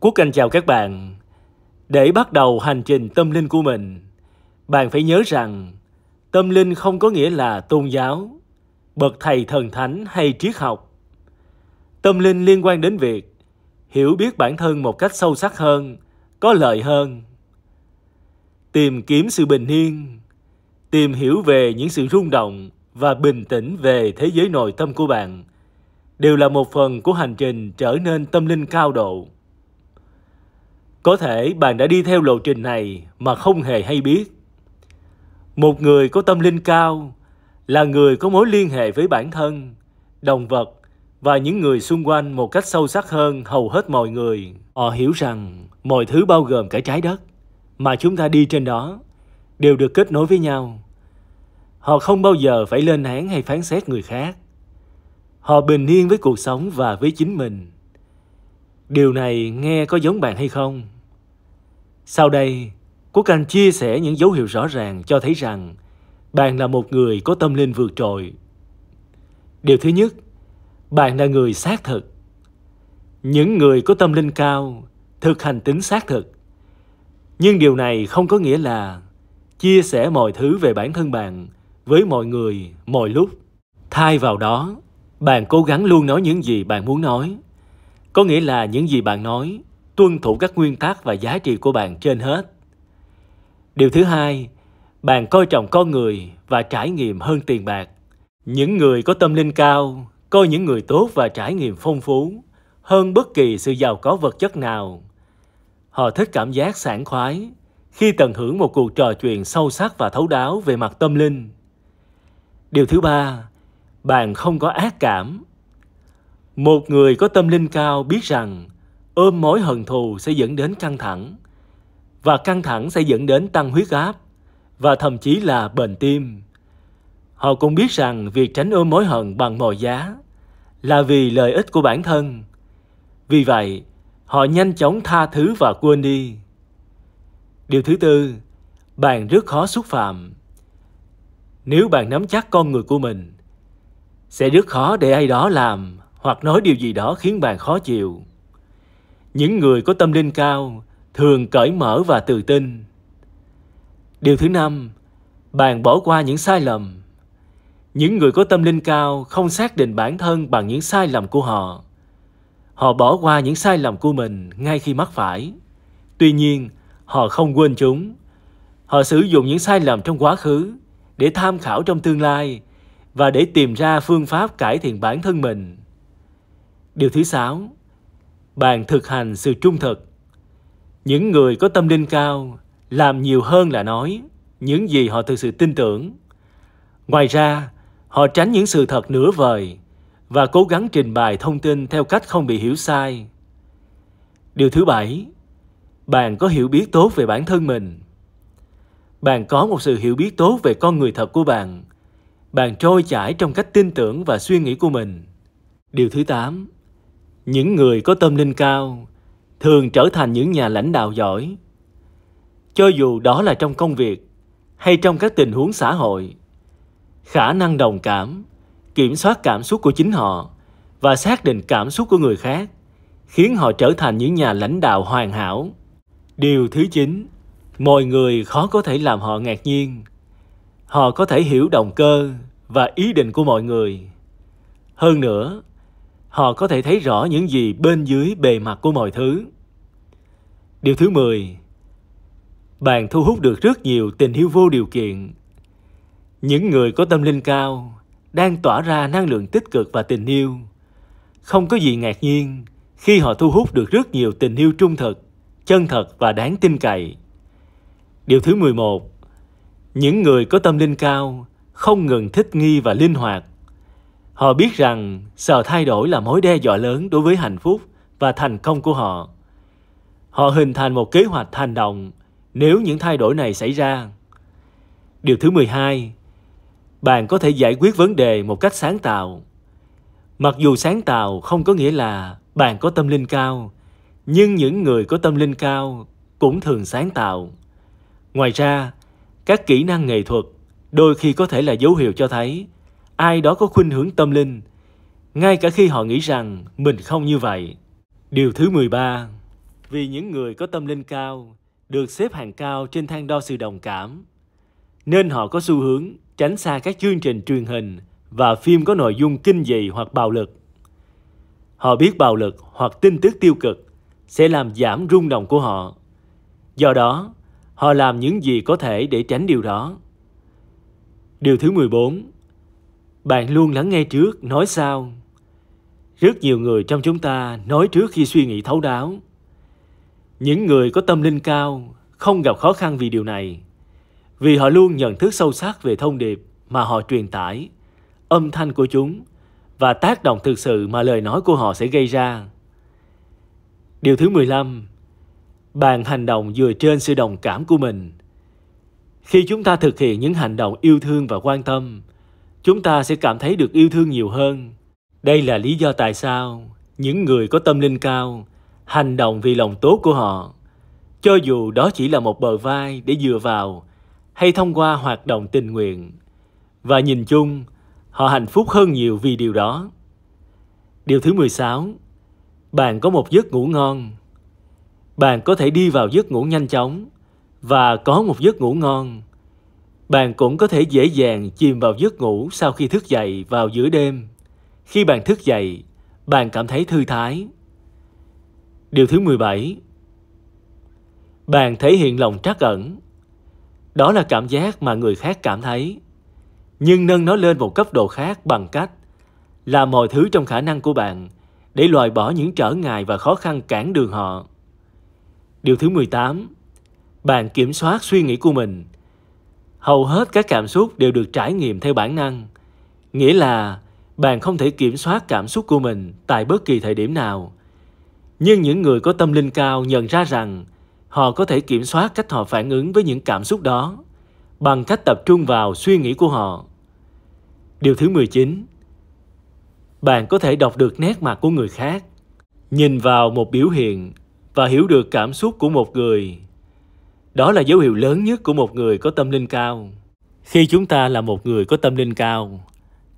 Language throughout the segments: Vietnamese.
Quốc Anh chào các bạn. Để bắt đầu hành trình tâm linh của mình, bạn phải nhớ rằng tâm linh không có nghĩa là tôn giáo, bậc thầy thần thánh hay triết học. Tâm linh liên quan đến việc hiểu biết bản thân một cách sâu sắc hơn, có lợi hơn. Tìm kiếm sự bình yên, tìm hiểu về những sự rung động và bình tĩnh về thế giới nội tâm của bạn đều là một phần của hành trình trở nên tâm linh cao độ có thể bạn đã đi theo lộ trình này mà không hề hay biết. Một người có tâm linh cao là người có mối liên hệ với bản thân, động vật và những người xung quanh một cách sâu sắc hơn hầu hết mọi người. Họ hiểu rằng mọi thứ bao gồm cả trái đất mà chúng ta đi trên đó đều được kết nối với nhau. Họ không bao giờ phải lên án hay phán xét người khác. Họ bình yên với cuộc sống và với chính mình. Điều này nghe có giống bạn hay không? Sau đây, Quốc Anh chia sẻ những dấu hiệu rõ ràng cho thấy rằng bạn là một người có tâm linh vượt trội. Điều thứ nhất, bạn là người xác thực. Những người có tâm linh cao thực hành tính xác thực. Nhưng điều này không có nghĩa là chia sẻ mọi thứ về bản thân bạn với mọi người mọi lúc. Thay vào đó, bạn cố gắng luôn nói những gì bạn muốn nói có nghĩa là những gì bạn nói, tuân thủ các nguyên tắc và giá trị của bạn trên hết. Điều thứ hai, bạn coi trọng con người và trải nghiệm hơn tiền bạc. Những người có tâm linh cao, coi những người tốt và trải nghiệm phong phú hơn bất kỳ sự giàu có vật chất nào. Họ thích cảm giác sảng khoái khi tận hưởng một cuộc trò chuyện sâu sắc và thấu đáo về mặt tâm linh. Điều thứ ba, bạn không có ác cảm một người có tâm linh cao biết rằng ôm mối hận thù sẽ dẫn đến căng thẳng và căng thẳng sẽ dẫn đến tăng huyết áp và thậm chí là bệnh tim. Họ cũng biết rằng việc tránh ôm mối hận bằng mọi giá là vì lợi ích của bản thân. Vì vậy, họ nhanh chóng tha thứ và quên đi. Điều thứ tư, bạn rất khó xúc phạm. Nếu bạn nắm chắc con người của mình, sẽ rất khó để ai đó làm hoặc nói điều gì đó khiến bạn khó chịu. Những người có tâm linh cao thường cởi mở và tự tin. Điều thứ năm, bạn bỏ qua những sai lầm. Những người có tâm linh cao không xác định bản thân bằng những sai lầm của họ. Họ bỏ qua những sai lầm của mình ngay khi mắc phải. Tuy nhiên, họ không quên chúng. Họ sử dụng những sai lầm trong quá khứ để tham khảo trong tương lai và để tìm ra phương pháp cải thiện bản thân mình Điều thứ sáu, bạn thực hành sự trung thực. Những người có tâm linh cao làm nhiều hơn là nói những gì họ thực sự tin tưởng. Ngoài ra, họ tránh những sự thật nửa vời và cố gắng trình bày thông tin theo cách không bị hiểu sai. Điều thứ bảy, bạn có hiểu biết tốt về bản thân mình. Bạn có một sự hiểu biết tốt về con người thật của bạn. Bạn trôi chảy trong cách tin tưởng và suy nghĩ của mình. Điều thứ tám những người có tâm linh cao thường trở thành những nhà lãnh đạo giỏi cho dù đó là trong công việc hay trong các tình huống xã hội khả năng đồng cảm kiểm soát cảm xúc của chính họ và xác định cảm xúc của người khác khiến họ trở thành những nhà lãnh đạo hoàn hảo điều thứ chín mọi người khó có thể làm họ ngạc nhiên họ có thể hiểu động cơ và ý định của mọi người hơn nữa họ có thể thấy rõ những gì bên dưới bề mặt của mọi thứ. Điều thứ 10. Bạn thu hút được rất nhiều tình yêu vô điều kiện. Những người có tâm linh cao đang tỏa ra năng lượng tích cực và tình yêu. Không có gì ngạc nhiên khi họ thu hút được rất nhiều tình yêu trung thực, chân thật và đáng tin cậy. Điều thứ 11. Những người có tâm linh cao không ngừng thích nghi và linh hoạt Họ biết rằng sợ thay đổi là mối đe dọa lớn đối với hạnh phúc và thành công của họ. Họ hình thành một kế hoạch hành động nếu những thay đổi này xảy ra. Điều thứ 12, bạn có thể giải quyết vấn đề một cách sáng tạo. Mặc dù sáng tạo không có nghĩa là bạn có tâm linh cao, nhưng những người có tâm linh cao cũng thường sáng tạo. Ngoài ra, các kỹ năng nghệ thuật đôi khi có thể là dấu hiệu cho thấy ai đó có khuynh hướng tâm linh, ngay cả khi họ nghĩ rằng mình không như vậy. Điều thứ 13 Vì những người có tâm linh cao, được xếp hạng cao trên thang đo sự đồng cảm, nên họ có xu hướng tránh xa các chương trình truyền hình và phim có nội dung kinh dị hoặc bạo lực. Họ biết bạo lực hoặc tin tức tiêu cực sẽ làm giảm rung động của họ. Do đó, họ làm những gì có thể để tránh điều đó. Điều thứ 14 bạn luôn lắng nghe trước, nói sao? Rất nhiều người trong chúng ta nói trước khi suy nghĩ thấu đáo. Những người có tâm linh cao không gặp khó khăn vì điều này, vì họ luôn nhận thức sâu sắc về thông điệp mà họ truyền tải, âm thanh của chúng và tác động thực sự mà lời nói của họ sẽ gây ra. Điều thứ 15. Bạn hành động dựa trên sự đồng cảm của mình. Khi chúng ta thực hiện những hành động yêu thương và quan tâm, chúng ta sẽ cảm thấy được yêu thương nhiều hơn đây là lý do tại sao những người có tâm linh cao hành động vì lòng tốt của họ cho dù đó chỉ là một bờ vai để dựa vào hay thông qua hoạt động tình nguyện và nhìn chung họ hạnh phúc hơn nhiều vì điều đó điều thứ 16 bạn có một giấc ngủ ngon bạn có thể đi vào giấc ngủ nhanh chóng và có một giấc ngủ ngon bạn cũng có thể dễ dàng chìm vào giấc ngủ sau khi thức dậy vào giữa đêm. Khi bạn thức dậy, bạn cảm thấy thư thái. Điều thứ 17 Bạn thể hiện lòng trắc ẩn. Đó là cảm giác mà người khác cảm thấy. Nhưng nâng nó lên một cấp độ khác bằng cách làm mọi thứ trong khả năng của bạn để loại bỏ những trở ngại và khó khăn cản đường họ. Điều thứ 18 Bạn kiểm soát suy nghĩ của mình hầu hết các cảm xúc đều được trải nghiệm theo bản năng nghĩa là bạn không thể kiểm soát cảm xúc của mình tại bất kỳ thời điểm nào nhưng những người có tâm linh cao nhận ra rằng họ có thể kiểm soát cách họ phản ứng với những cảm xúc đó bằng cách tập trung vào suy nghĩ của họ. Điều thứ 19. Bạn có thể đọc được nét mặt của người khác, nhìn vào một biểu hiện và hiểu được cảm xúc của một người đó là dấu hiệu lớn nhất của một người có tâm linh cao. Khi chúng ta là một người có tâm linh cao,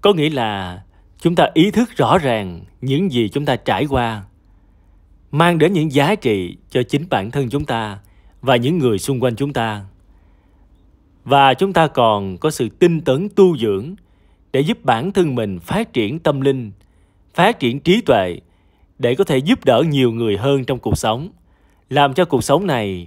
có nghĩa là chúng ta ý thức rõ ràng những gì chúng ta trải qua, mang đến những giá trị cho chính bản thân chúng ta và những người xung quanh chúng ta. Và chúng ta còn có sự tinh tấn tu dưỡng để giúp bản thân mình phát triển tâm linh, phát triển trí tuệ để có thể giúp đỡ nhiều người hơn trong cuộc sống, làm cho cuộc sống này